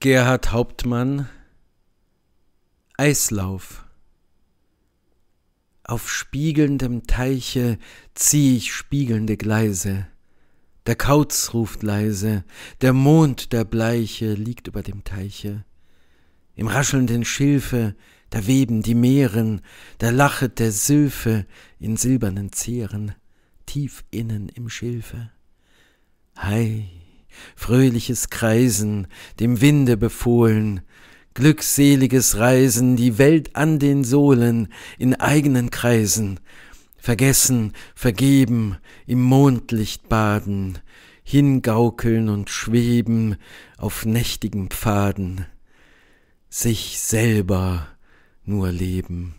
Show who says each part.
Speaker 1: Gerhard Hauptmann Eislauf Auf spiegelndem Teiche zieh ich spiegelnde Gleise. Der Kauz ruft leise, der Mond, der Bleiche, liegt über dem Teiche. Im raschelnden Schilfe, da weben die Meeren, da lachet der Sylphe in silbernen Zehren, tief innen im Schilfe. Hei! fröhliches Kreisen, dem Winde befohlen, glückseliges Reisen, die Welt an den Sohlen, in eigenen Kreisen, vergessen, vergeben, im Mondlicht baden, hingaukeln und schweben auf nächtigen Pfaden, sich selber nur leben.